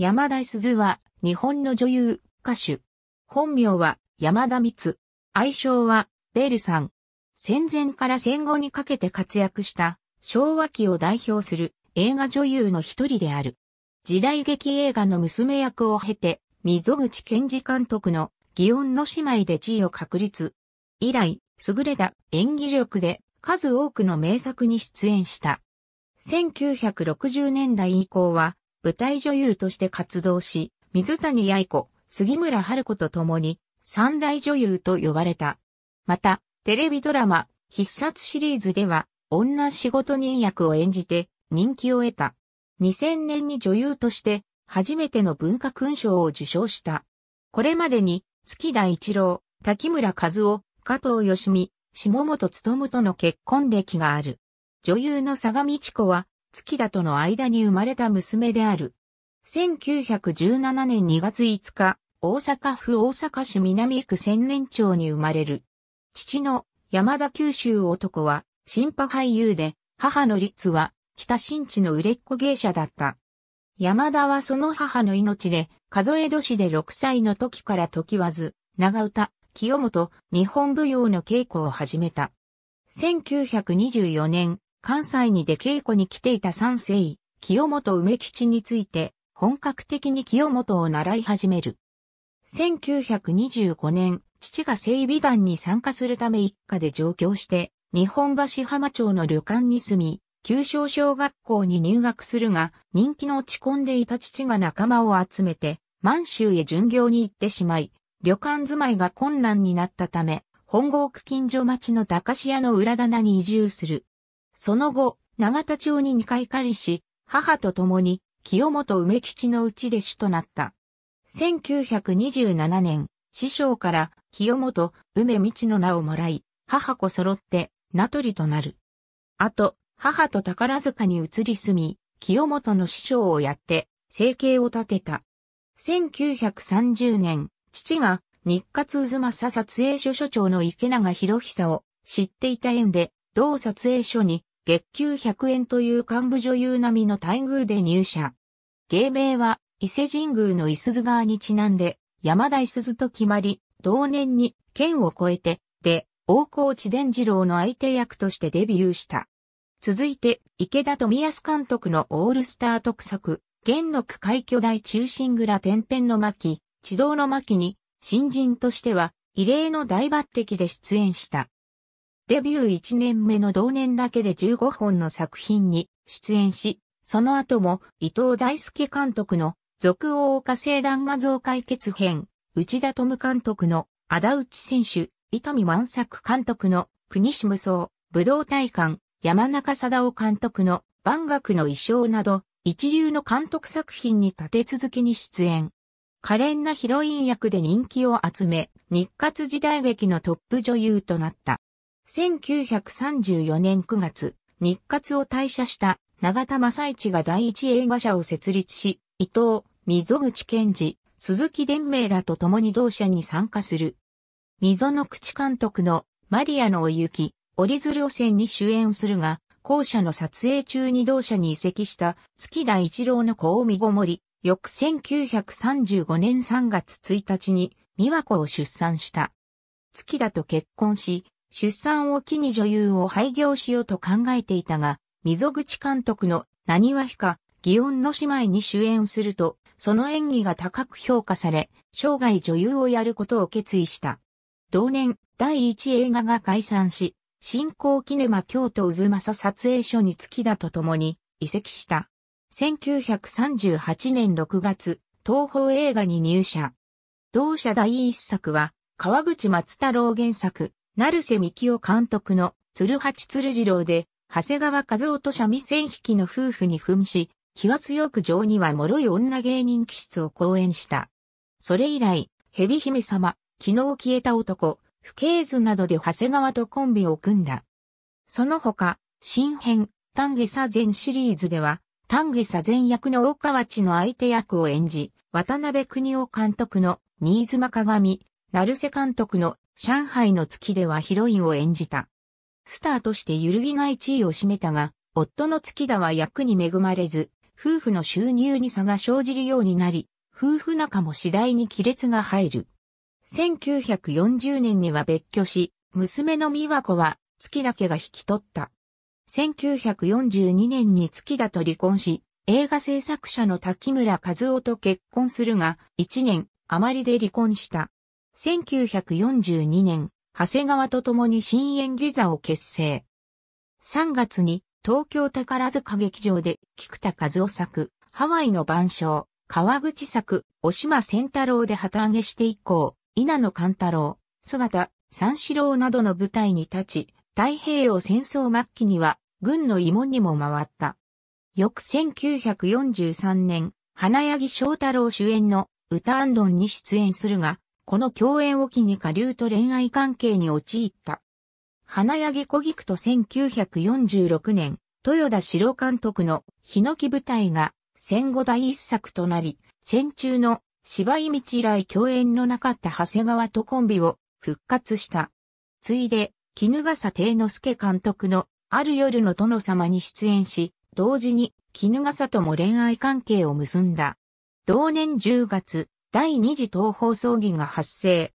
山田鈴は、日本の女優、歌手。本名は、山田光。愛称は、ベルさん。戦前から戦後にかけて活躍した、昭和期を代表する映画女優の一人である。時代劇映画の娘役を経て、溝口健二監督の、祇園の姉妹で地位を確立。以来、優れた演技力で数多くの名作に出演した。1960年代以降は舞台女優として活動し、水谷八重子、杉村春子と共に三大女優と呼ばれた。また、テレビドラマ、必殺シリーズでは、女仕事人役を演じて人気を得た。2000年に女優として初めての文化勲章を受章した。これまでに、月田一郎、滝村和夫、加藤義美、下本努との結婚歴がある。女優の佐賀道子は、月田との間に生まれた娘である。1917年2月5日、大阪府大阪市南区千年町に生まれる。父の山田九州男は、新派俳優で、母の律は、北新地の売れっ子芸者だった。山田はその母の命で、数え年で6歳の時から時わず、長唄、清本、日本舞踊の稽古を始めた。1924年、関西に出稽古に来ていた三世、清本梅吉について、本格的に清本を習い始める。1925年、父が整備団に参加するため一家で上京して、日本橋浜町の旅館に住み、旧小小学校に入学するが、人気の落ち込んでいた父が仲間を集めて、満州へ巡業に行ってしまい、旅館住まいが困難になったため、本郷区近所町の高市屋の裏棚に移住する。その後、長田町に2回借りし、母と共に清本梅吉のうち弟子となった。1927年、師匠から清本梅道の名をもらい、母子揃って名取となる。あと、母と宝塚に移り住み、清本の師匠をやって、生計を立てた。1930年、父が日活渦政撮影所所長の池永博久を知っていた縁で、同撮影所に月給100円という幹部女優並みの待遇で入社。芸名は伊勢神宮の伊鈴川にちなんで山田伊鈴と決まり、同年に県を越えて、で、大河内伝次郎の相手役としてデビューした。続いて、池田富康監督のオールスター特作、元区海巨大中心蔵天々の巻、地道の巻に、新人としては、異例の大抜擢で出演した。デビュー1年目の同年だけで15本の作品に出演し、その後も伊藤大輔監督の続王火星弾魔像解決編、内田智監督の仇内選手、伊丹万作監督の国志無双、武道大館、山中貞夫監督の万学の衣装など、一流の監督作品に立て続けに出演。可憐なヒロイン役で人気を集め、日活時代劇のトップ女優となった。1934年9月、日活を退社した永田正一が第一映画社を設立し、伊藤、溝口健二、鈴木伝明らと共に同社に参加する。溝の口監督のマリアのおゆき、折り鶴汚染に主演するが、校舎の撮影中に同社に移籍した月田一郎の子を見ごもり、翌1935年3月1日に美和子を出産した。月田と結婚し、出産を機に女優を廃業しようと考えていたが、溝口監督の何はひか、祇園の姉妹に主演すると、その演技が高く評価され、生涯女優をやることを決意した。同年、第一映画が解散し、新興キネマ京都渦政撮影所に月田と共に移籍した。1938年6月、東宝映画に入社。同社第一作は、川口松太郎原作、成瀬幹夫監督の鶴八鶴次郎で、長谷川和夫と三味線引きの夫婦に扮し、気は強く情には脆い女芸人気質を講演した。それ以来、蛇姫様、昨日消えた男、不敬図などで長谷川とコンビを組んだ。その他、新編、丹下左前シリーズでは、丹下左前役の大河内の相手役を演じ、渡辺邦夫監督の新妻鏡、成瀬監督の上海の月ではヒロインを演じた。スターとして揺るぎない地位を占めたが、夫の月田は役に恵まれず、夫婦の収入に差が生じるようになり、夫婦仲も次第に亀裂が入る。1940年には別居し、娘の美和子は月田家が引き取った。1942年に月田と離婚し、映画制作者の滝村和夫と結婚するが、1年余りで離婚した。1942年、長谷川と共に新演技座を結成。3月に東京宝塚劇場で菊田和夫作、ハワイの万象、川口作、お島千太郎で旗揚げして以降、稲野勘太郎、姿、三四郎などの舞台に立ち、太平洋戦争末期には軍の慰問にも回った。翌1943年、花柳翔太郎主演の歌安ンに出演するが、この共演を機に下流と恋愛関係に陥った。花柳小菊と1946年、豊田城監督のヒノキ舞台が戦後第一作となり、戦中の芝居道以来共演のなかった長谷川とコンビを復活した。ついで、絹笠定之助監督のある夜の殿様に出演し、同時に絹笠とも恋愛関係を結んだ。同年10月、第二次東方葬儀が発生。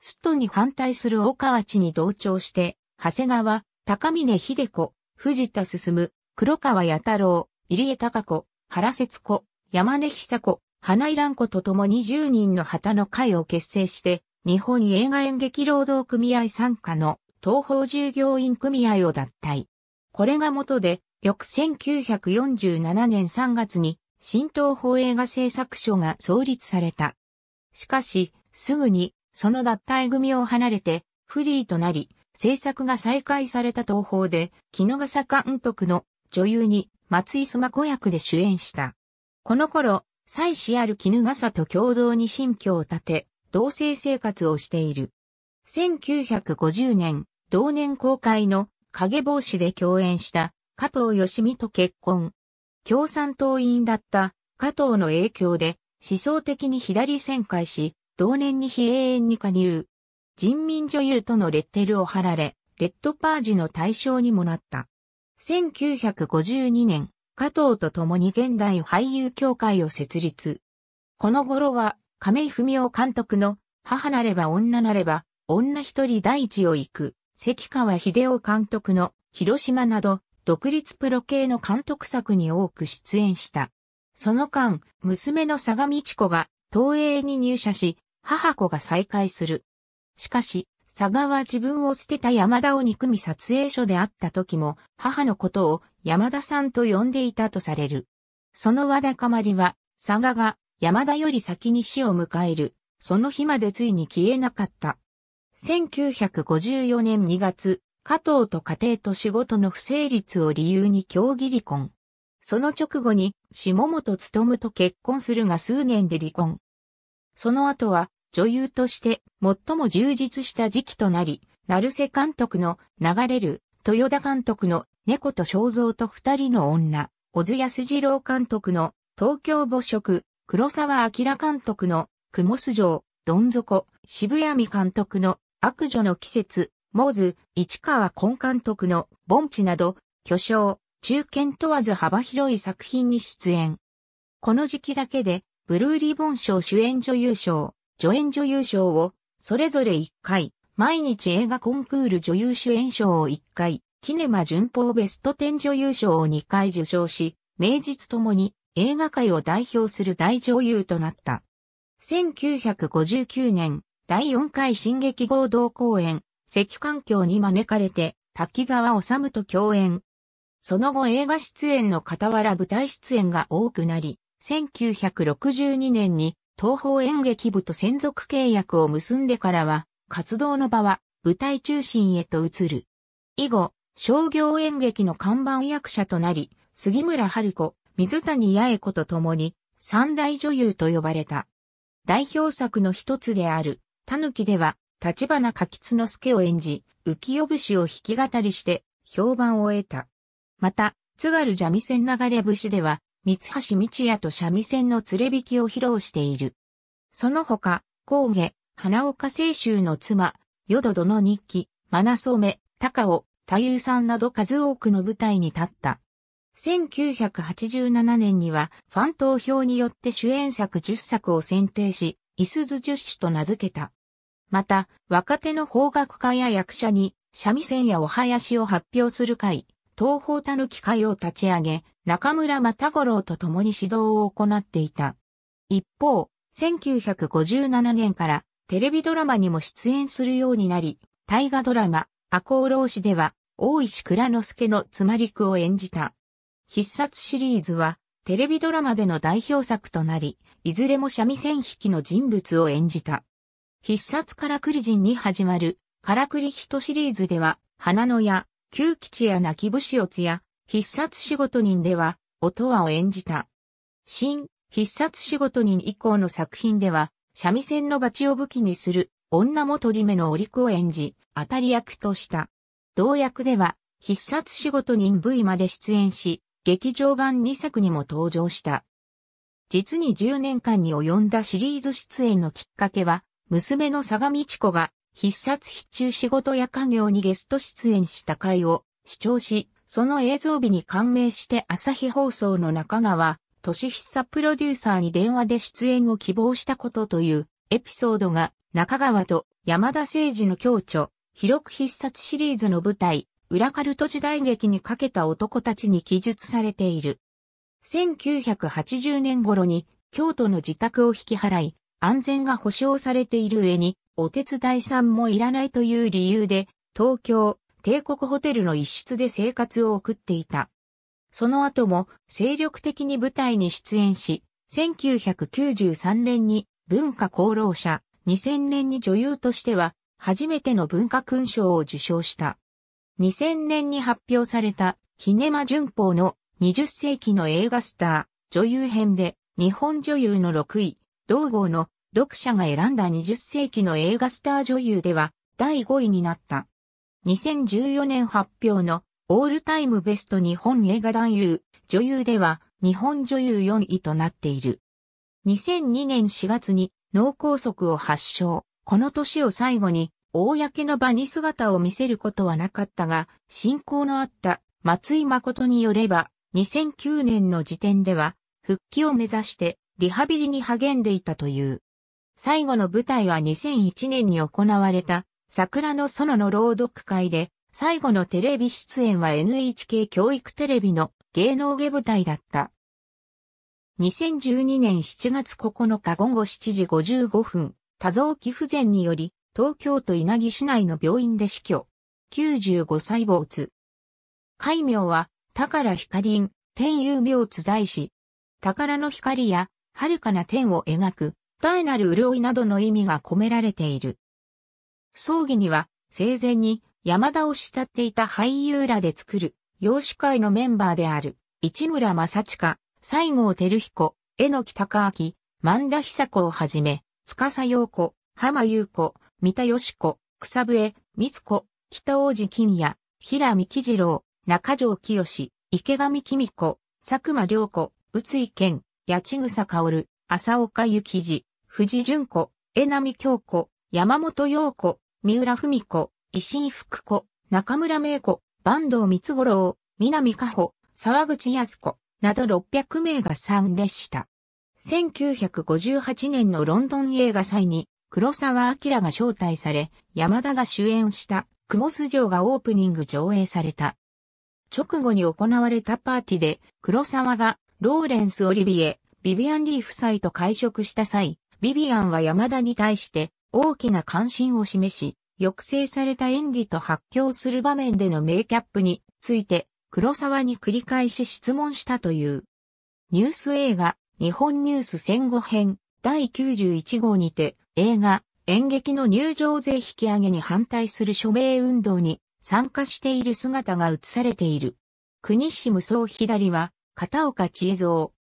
ストに反対する大川地に同調して、長谷川、高峰秀子、藤田進、黒川八太郎、入江隆子、原節子、山根久子、花井蘭子と共に10人の旗の会を結成して、日本映画演劇労働組合参加の東方従業員組合を脱退。これが元で、翌1947年3月に新東宝映画製作所が創立された。しかし、すぐに、その脱退組を離れて、フリーとなり、制作が再開された東宝で、木野笠監督の女優に松井様子役で主演した。この頃、妻子ある絹笠と共同に新居を建て、同棲生活をしている。1950年、同年公開の影帽子で共演した加藤義美と結婚。共産党員だった加藤の影響で思想的に左旋回し、同年に非永遠に加入。人民女優とのレッテルを貼られ、レッドパージの対象にもなった。1952年、加藤と共に現代俳優協会を設立。この頃は、亀井文夫監督の、母なれば女なれば、女一人大地を行く、関川秀夫監督の、広島など、独立プロ系の監督作に多く出演した。その間、娘の相模智子が東映に入社し、母子が再会する。しかし、佐賀は自分を捨てた山田を憎み撮影所であった時も、母のことを山田さんと呼んでいたとされる。そのわだかまりは、佐賀が山田より先に死を迎える、その日までついに消えなかった。1954年2月、加藤と家庭と仕事の不成立を理由に協議離婚。その直後に、下本勤と結婚するが数年で離婚。その後は、女優として最も充実した時期となり、成瀬監督の流れる、豊田監督の猫と肖像と二人の女、小津安二郎監督の東京母食、黒沢明監督の雲須城、どん底、渋谷美監督の悪女の季節、モーズ、市川根監督の盆地など、巨匠、中堅問わず幅広い作品に出演。この時期だけで、ブルーリボン賞主演女優賞、助演女優賞を、それぞれ1回、毎日映画コンクール女優主演賞を1回、キネマ順報ベスト10女優賞を2回受賞し、名実ともに映画界を代表する大女優となった。1959年、第4回新劇合同公演、関環境に招かれて、滝沢治と共演。その後映画出演の傍ら舞台出演が多くなり、1962年に東方演劇部と専属契約を結んでからは、活動の場は舞台中心へと移る。以後、商業演劇の看板役者となり、杉村春子、水谷八重子と共に、三大女優と呼ばれた。代表作の一つである、タヌキでは、立花柿津之助を演じ、浮世節を弾き語りして、評判を得た。また、津軽三味線流れ節では、三橋道也と三味線の連れ引きを披露している。その他、高下、花岡清州の妻、淀殿日記、愛染、高尾、太夫さんなど数多くの舞台に立った。1987年には、ファン投票によって主演作10作を選定し、五十鈴十首と名付けた。また、若手の方角家や役者に、三味線やお囃子を発表する会、東方たぬき会を立ち上げ、中村又五郎と共に指導を行っていた。一方、1957年からテレビドラマにも出演するようになり、大河ドラマ、赤穂浪士では、大石倉之助のつまりくを演じた。必殺シリーズは、テレビドラマでの代表作となり、いずれも三味線引きの人物を演じた。必殺からくり人に始まる、からくり人シリーズでは、花のや、旧吉や泣き節四つや、必殺仕事人では、音羽を演じた。新、必殺仕事人以降の作品では、三味線のチを武器にする、女も閉じめの織子を演じ、当たり役とした。同役では、必殺仕事人 V まで出演し、劇場版2作にも登場した。実に10年間に及んだシリーズ出演のきっかけは、娘の相模千子が必殺必中仕事や家業にゲスト出演した回を視聴し、その映像美に感銘して朝日放送の中川、俊久プロデューサーに電話で出演を希望したことというエピソードが中川と山田誠二の共著、広く必殺シリーズの舞台、裏カルト時代劇にかけた男たちに記述されている。1980年頃に京都の自宅を引き払い、安全が保障されている上に、お手伝いさんもいらないという理由で、東京、帝国ホテルの一室で生活を送っていた。その後も精力的に舞台に出演し、1993年に文化功労者、2000年に女優としては初めての文化勲章を受賞した。2000年に発表されたキネマ旬報の20世紀の映画スター女優編で日本女優の6位、同号の読者が選んだ20世紀の映画スター女優では第5位になった。2014年発表のオールタイムベスト日本映画男優、女優では日本女優4位となっている。2002年4月に脳梗塞を発症。この年を最後に公の場に姿を見せることはなかったが、進行のあった松井誠によれば、2009年の時点では復帰を目指してリハビリに励んでいたという。最後の舞台は2001年に行われた桜の園の朗読会で、最後のテレビ出演は NHK 教育テレビの芸能下舞台だった。2012年7月9日午後7時55分、多臓器不全により、東京都稲城市内の病院で死去。95歳坊津。戒名は、宝光林、天佑病津大師。宝の光や、遥かな天を描く、大なる潤いなどの意味が込められている。葬儀には、生前に山田を慕っていた俳優らで作る、養子会のメンバーである、市村正親、西郷照彦、江野木隆明、万田久子をはじめ、司陽子、浜優子、三田義子、草笛、三つ子、北王子金也、平見喜次郎、中条清、池上君子、佐久間良子、宇津井健、八千草薫、朝岡幸二、藤淳子、江波京子、山本陽子、三浦文子、石井福子、中村明子、坂東光五郎、南加穂、沢口康子、など600名が参列した。1958年のロンドン映画祭に黒沢明が招待され、山田が主演したクモス城がオープニング上映された。直後に行われたパーティーで黒沢がローレンス・オリビエ、ビビアン・リー夫妻と会食した際、ビビアンは山田に対して大きな関心を示し、抑制された演技と発狂する場面でのメイキャップについて黒沢に繰り返し質問したという。ニュース映画、日本ニュース戦後編第91号にて映画、演劇の入場税引き上げに反対する署名運動に参加している姿が映されている。国士無双左は片岡千恵蔵。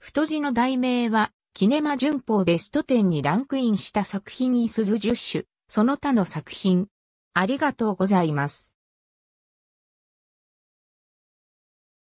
太字の題名は、キネマ旬報ベスト10にランクインした作品に鈴十10種、その他の作品。ありがとうございます。